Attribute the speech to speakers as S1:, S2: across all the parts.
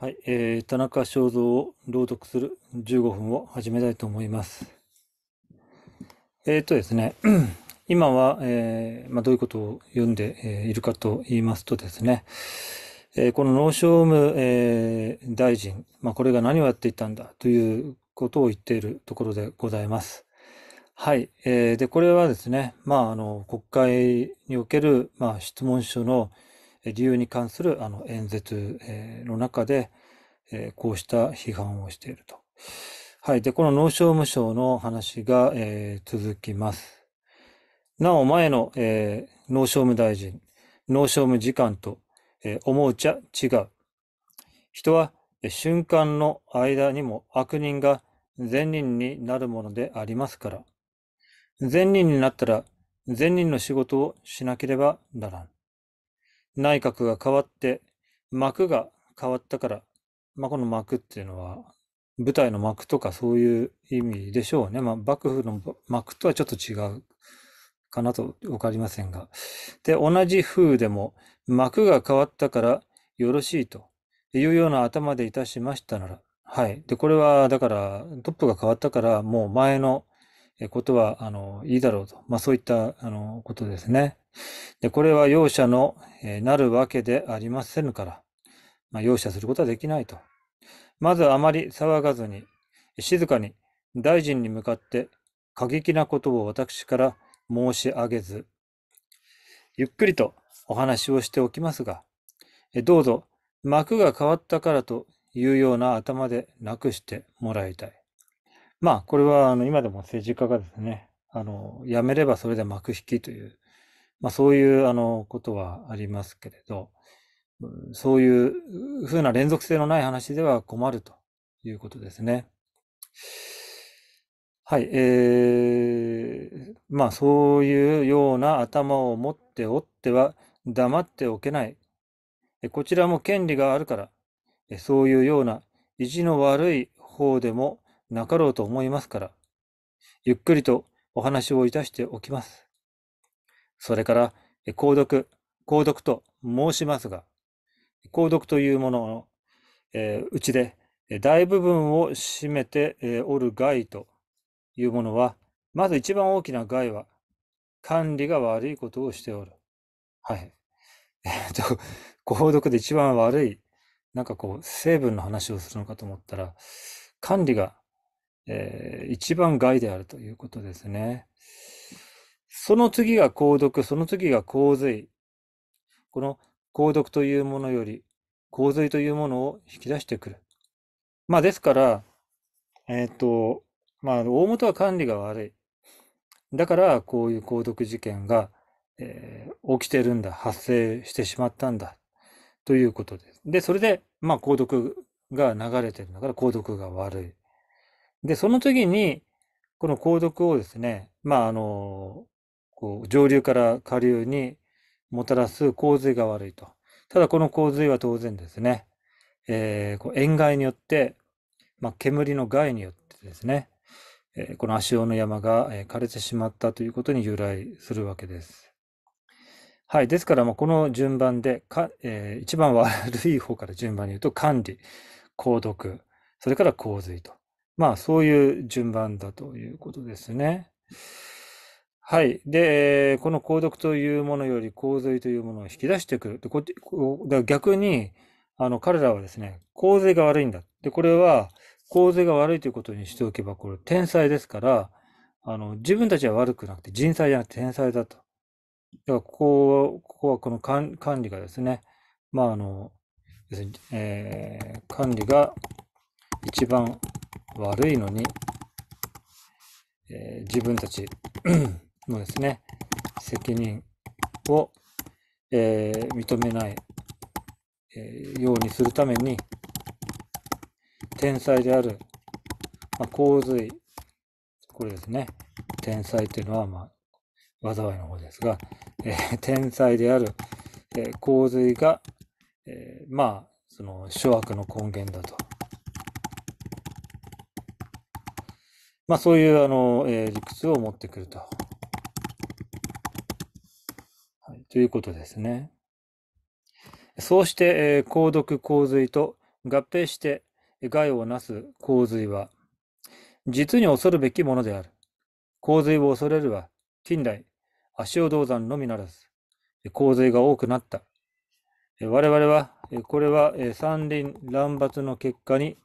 S1: はい、えー、田中正造を朗読する15分を始めたいと思います。えっ、ー、とですね、今は、えーまあ、どういうことを読んで、えいるかと言いますとですね、えー、この農商務、えー、大臣、まあ、これが何をやっていたんだということを言っているところでございます。はい。えー、で、これはですね、まあ、あの、国会における、まあ、質問書の、理由に関するあの演説の中で、こうした批判をしていると。はい。で、この農商務省の話が、えー、続きます。なお前の、えー、農商務大臣、農商務次官と、えー、思うちゃ違う。人は、えー、瞬間の間にも悪人が善人になるものでありますから。善人になったら善人の仕事をしなければならん。内閣が変わって、幕が変わったから、まあ、この幕っていうのは、舞台の幕とかそういう意味でしょうね。まあ、幕府の幕とはちょっと違うかなと分かりませんが。で、同じ風でも、幕が変わったからよろしいというような頭でいたしましたなら、はい。で、これは、だから、トップが変わったから、もう前のことは、あの、いいだろうと。まあ、そういった、あの、ことですね。で、これは容赦の、えなるわけでありませんから、まあ、容赦することはできないと。まずあまり騒がずに、静かに、大臣に向かって過激なことを私から申し上げず、ゆっくりとお話をしておきますが、どうぞ幕が変わったからというような頭でなくしてもらいたい。まあ、これは、あの、今でも政治家がですね、あの、辞めればそれで幕引きという、まあ、そういう、あの、ことはありますけれど、そういうふうな連続性のない話では困るということですね。はい、えー、まあ、そういうような頭を持っておっては黙っておけない。こちらも権利があるから、そういうような意地の悪い方でもなかろうと思いますから、ゆっくりとお話をいたしておきます。それから、購読、購読と申しますが、購読というものの、えうちで大部分を占めて、えおる害というものは、まず一番大きな害は、管理が悪いことをしておる。はい。えっと、購読で一番悪い、なんかこう、成分の話をするのかと思ったら、管理がえー、一番害であるということですね。その次が鉱毒、その次が洪水。この鉱毒というものより洪水というものを引き出してくる。まあですから、えっ、ー、と、まあ大元は管理が悪い。だからこういう鉱毒事件が、えー、起きてるんだ、発生してしまったんだ、ということです。で、それで、まあ鉱毒が流れてるんだから鉱毒が悪い。で、その時に、この鉱毒をですね、まあ、あの、こう上流から下流にもたらす洪水が悪いと。ただこの洪水は当然ですね、えー、こう塩害によって、まあ、煙の害によってですね、えー、この足尾の山が、え枯れてしまったということに由来するわけです。はい。ですから、この順番で、か、えー、一番悪い方から順番に言うと、管理、鉱毒、それから洪水と。まあ、そういう順番だということですね。はい。で、この鉱毒というものより洪水というものを引き出してくる。でこっ逆に、あの、彼らはですね、洪水が悪いんだ。で、これは、洪水が悪いということにしておけば、これ、天才ですから、あの、自分たちは悪くなくて、人災じゃなくて天才だと。だから、ここここはこの管理がですね、まあ、あの、えー、管理が一番悪いのに、えー、自分たち のですね、責任を、えー、認めない、えー、ようにするために、天才である、まあ、洪水、これですね、天才っていうのは、まあ、災いの方ですが、えー、天才である、え洪水が、えまあ、その諸悪の根源だとまあそういうあの、えー、理屈を持ってくると。はい、ということですね。そうして、えー、鉱毒洪水と合併して害をなす洪水は、実に恐るべきものである。洪水を恐れるは、近代、足尾銅山のみならず、洪水が多くなった。我々は、これは山林乱伐の結果に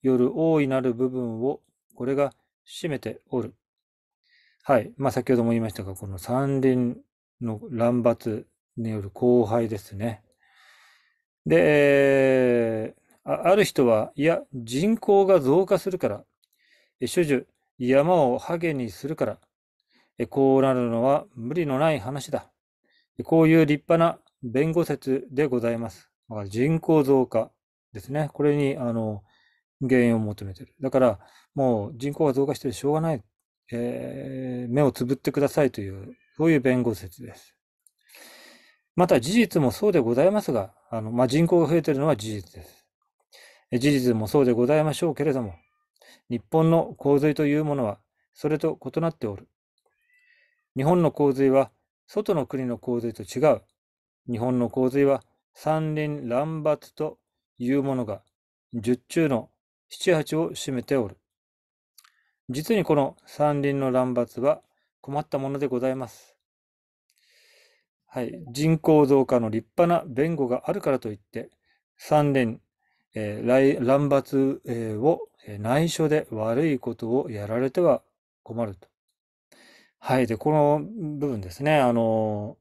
S1: よる大いなる部分を、これが締めておる。はい。まあ、先ほども言いましたが、この山林の乱伐による荒廃ですね。で、えある人は、いや、人口が増加するから、諸樹、山をハゲにするから、こうなるのは無理のない話だ。こういう立派な弁護説でございます。人口増加ですね。これに、あの、原因を求めてる。だから、もう人口が増加してるしょうがない、えー、目をつぶってくださいという、そういう弁護説です。また事実もそうでございますが、あのまあ、人口が増えているのは事実です。事実もそうでございましょうけれども、日本の洪水というものは、それと異なっておる。日本の洪水は、外の国の洪水と違う。日本の洪水は、山林乱伐というものが、十中の七八を占めておる。実にこの山林の乱伐は困ったものでございます。はい、人口増加の立派な弁護があるからといって、三年、えー、乱伐、えー、を内緒で悪いことをやられては困ると。はい、で、この部分ですね、あの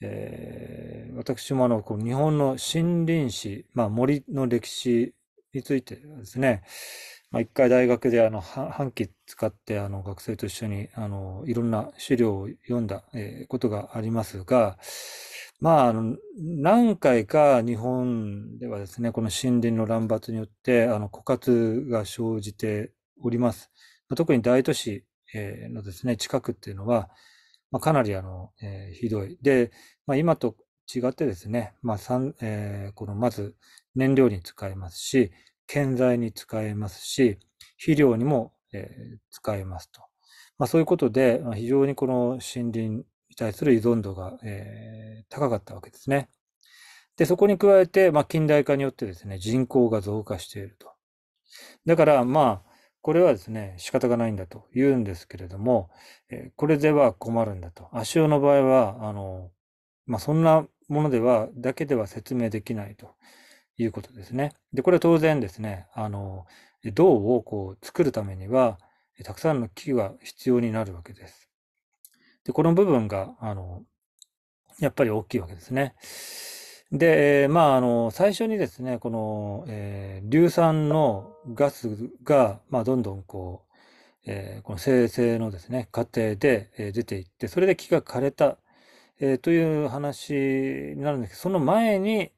S1: ー、えー、私もあのこう日本の森林史、まあ、森の歴史についてですね、まあ、一回大学であの半期使ってあの学生と一緒にあのいろんな資料を読んだ、ことがありますが、まあ、あの何回か日本ではですね、この森林の乱伐によってあの枯渇が生じております。特に大都市のですね、近くっていうのは、まあ、かなりあの、えー、ひどい。で、まあ、今と違ってですね、まあえー、このまず燃料に使えますし、建材に使えますし、肥料にも、えー、使えますと。まあ、そういうことで、まあ、非常にこの森林に対する依存度が、えー、高かったわけですね。で、そこに加えて、まあ、近代化によってですね、人口が増加していると。だから、まあ、これはですね、仕方がないんだと言うんですけれども、えー、これでは困るんだと。足尾の場合は、あの、まあ、そんなものでは、だけでは説明できないということですね。で、これは当然ですね、あの、銅をこう作るためには、たくさんの木が必要になるわけです。で、この部分が、あの、やっぱり大きいわけですね。で、まあ、あの、最初にですね、この、えー、硫酸のガスが、まあ、どんどんこう、えー、この生成のですね、過程で、えー、出ていって、それで木が枯れたえー、という話になるんですけど、その前に、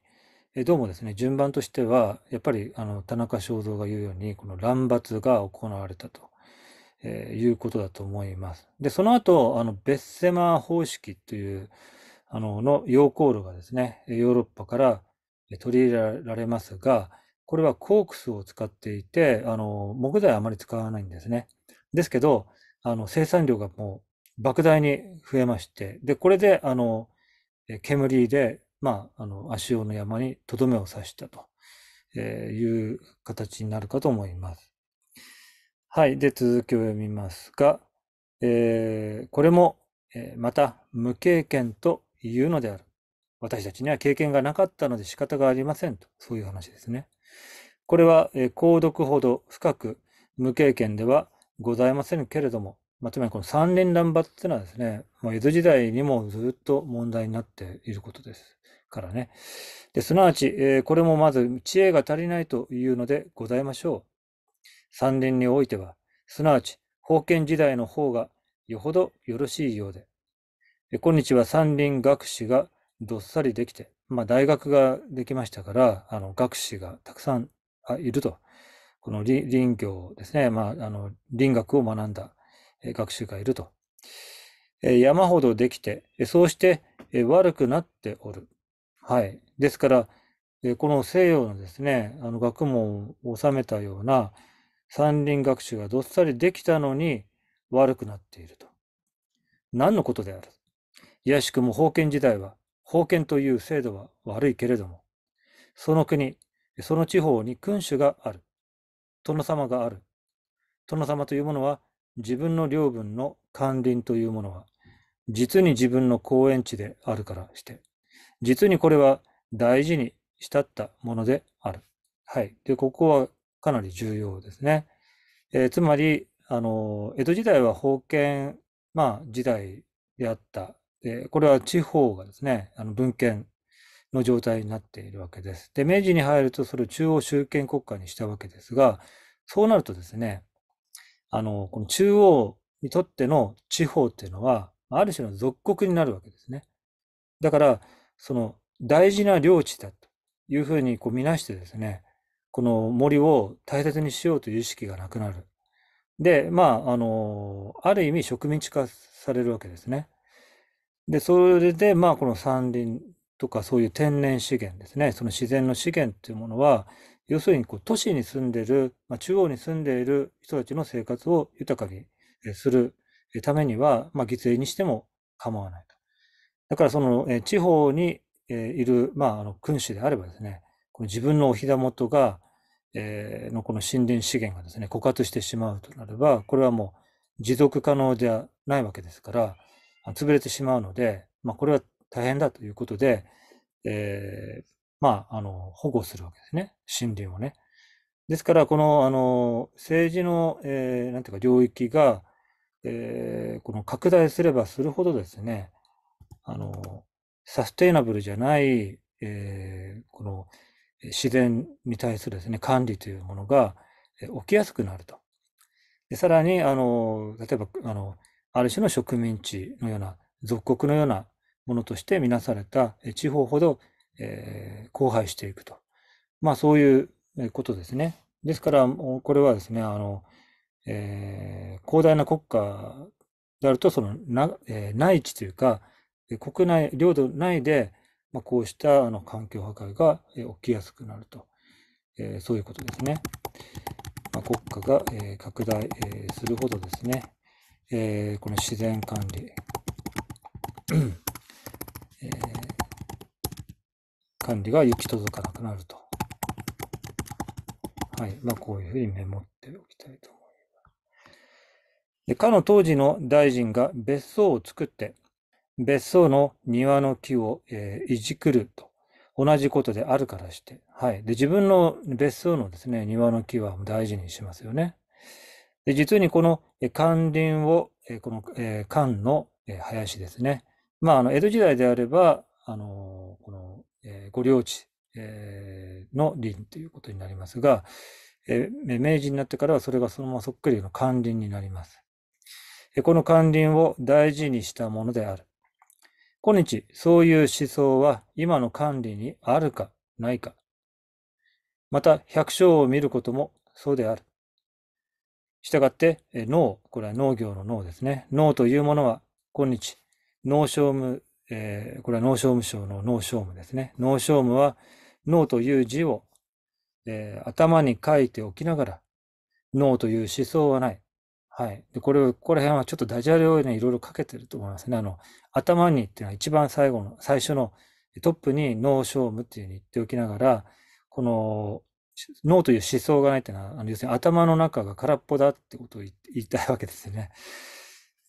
S1: えどうもですね、順番としては、やっぱりあの田中正造が言うように、この乱伐が行われたと、えー、いうことだと思います。で、その後、あのベッセマー方式という、あの、の溶鉱炉がですね、ヨーロッパから取り入れられますが、これはコークスを使っていて、あの、木材はあまり使わないんですね。ですけど、あの、生産量がもう莫大に増えまして、で、これで、あの、煙で、まあ、あの、足尾の山にとどめを刺したと、えいう形になるかと思います。はい。で、続きを読みますが、えー、これも、えまた、無経験というのである。私たちには経験がなかったので仕方がありませんと、そういう話ですね。これは、えー、購読ほど深く無経験ではございませんけれども、まあ、つまりこの三連乱馬っていうのはですね、江戸時代にもずっと問題になっていることです。からね。ですなわち、えー、これもまず知恵が足りないというのでございましょう。三連においては、すなわち、封建時代の方がよほどよろしいようで。で今日は三輪学士がどっさりできて、まあ、大学ができましたから、あの学士がたくさんいると。この林業ですね、まあ、あの林学を学んだ学習がいると。山ほどできて、そうして悪くなっておる。はい。ですから、この西洋のですね、あの学問を収めたような山林学習がどっさりできたのに悪くなっていると。何のことであるいやしくも封建時代は、封建という制度は悪いけれども、その国、その地方に君主がある。殿様がある。殿様というものは自分の領分の管理というものは、実に自分の公園地であるからして、実にこれは大事に慕ったものである。はい。で、ここはかなり重要ですね。えー、つまり、あの、江戸時代は封建、まあ、時代であった。で、これは地方がですね、あの文献の状態になっているわけです。で、明治に入るとそれを中央集権国家にしたわけですが、そうなるとですね、あの、この中央にとっての地方っていうのは、ある種の属国になるわけですね。だから、その大事な領地だというふうにこう見なしてですね、この森を大切にしようという意識がなくなる。で、まあ、あの、ある意味植民地化されるわけですね。で、それで、まあ、この山林とかそういう天然資源ですね、その自然の資源っていうものは、要するにこう都市に住んでる、まあ、中央に住んでいる人たちの生活を豊かにするためには、まあ、犠牲にしても構わないと。だからその、え地方に、えいる、まあ、あの君主であればですね、この自分のお膝元が、えー、のこの森林資源がですね、枯渇してしまうとなれば、これはもう持続可能ではないわけですから、潰れてしまうので、まあ、これは大変だということで、えー、まあ、あの、保護するわけですね。森林をね。ですから、この、あの、政治の、えー、なんていうか、領域が、えー、この拡大すればするほどですね、あの、サステイナブルじゃない、えー、この、自然に対するですね、管理というものが、えー、起きやすくなると。でさらに、あの、例えば、あの、ある種の植民地のような、属国のようなものとして見なされた地方ほどえー、荒廃していくと。まあそういうことですね。ですから、これはですね、あの、えー、広大な国家であると、そのな、えー、内地というか、国内、領土内で、まあ、こうしたあの環境破壊が、え起きやすくなると、えー、そういうことですね。まあ、国家が、えー、拡大、えー、するほどですね、えー、この自然管理、えー管理が行き届かなくなると。はい。まあ、こういうふうにメモっておきたいと思います。で、かの当時の大臣が別荘を作って、別荘の庭の木を、えー、いじくると。同じことであるからして。はい。で、自分の別荘のですね、庭の木は大事にしますよね。で、実にこの関林を、この、えー、の、の林ですね。まあ、あの、江戸時代であれば、あのこの、えご領地、えの林ということになりますが、え明治になってからはそれがそのままそっくりの管林になります。この管林を大事にしたものである。今日、そういう思想は今の管理にあるかないか。また、百姓を見ることもそうである。したがって、農、これは農業の農ですね。農というものは、今日、農商務えー、これは脳症務省の脳症務ですね。脳症務は脳という字を、えー、頭に書いておきながら、脳という思想はない。はい。で、これを、ここら辺はちょっとダジャレをね、いろいろかけてると思いますね。あの、頭にっていうのは一番最後の、最初のトップに脳症務っていうふうに言っておきながら、この、脳という思想がないっていうのは、あの要するに頭の中が空っぽだってことを言いたいわけですよね。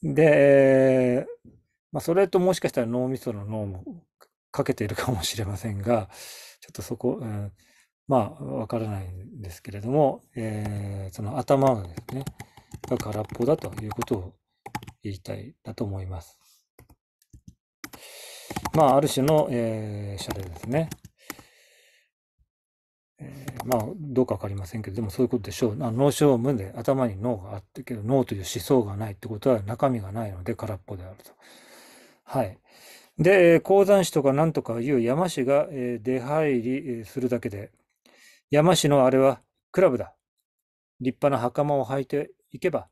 S1: で、まあ、それともしかしたら脳みその脳もかけているかもしれませんが、ちょっとそこ、うん、まあ、わからないんですけれども、えー、その頭がですね、が空っぽだということを言いたいだと思います。まあ、ある種の、えー、シャレですね。えー、まあ、どうかわかりませんけど、でもそういうことでしょう。脳症無で頭に脳があってけど、脳という思想がないってことは中身がないので空っぽであると。はい。で、鉱山市とかなんとかいう山市が、出入りするだけで、山市のあれはクラブだ。立派な袴を履いていけば、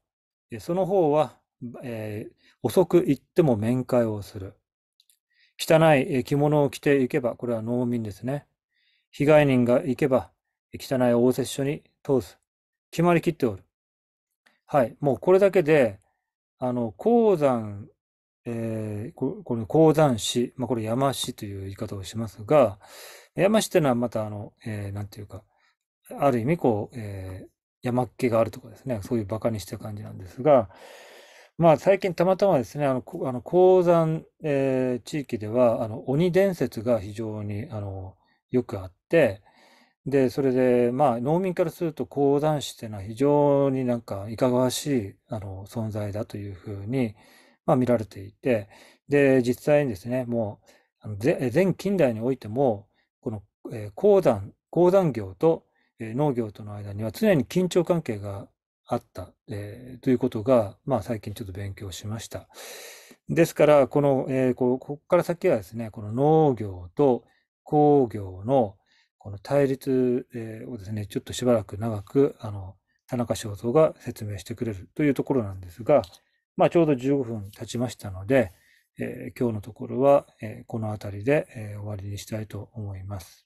S1: その方は、えー遅く行っても面会をする。汚い着物を着ていけば、これは農民ですね。被害人が行けば、汚い応接所に通す。決まりきっておる。はい。もうこれだけで、あの、鉱山えー、ここの鉱山市、まあ、これ山市という言い方をしますが、山市というのはまたあの、えー、なんていうか、ある意味こう、えー、山っ気があるとかですね、そういう馬鹿にした感じなんですが、まあ最近たまたまですね、あの、あの鉱山、えー、地域では、あの、鬼伝説が非常に、あの、よくあって、で、それで、まあ、農民からすると鉱山市っていうのは非常になんかいかがわしいあの存在だというふうにまあ、見られていて、で、実際にですね、もう、全近代においても、この、え鉱山、鉱山業と、え農業との間には常に緊張関係があった、えー、ということが、まあ、最近ちょっと勉強しました。ですから、この、えー、ここから先はですね、この農業と工業のこの対立、えをですね、ちょっとしばらく長く、あの、田中正造が説明してくれるというところなんですが、まあ、ちょうど15分経ちましたので、えー、今日のところは、えー、この辺りで、えー、終わりにしたいと思います。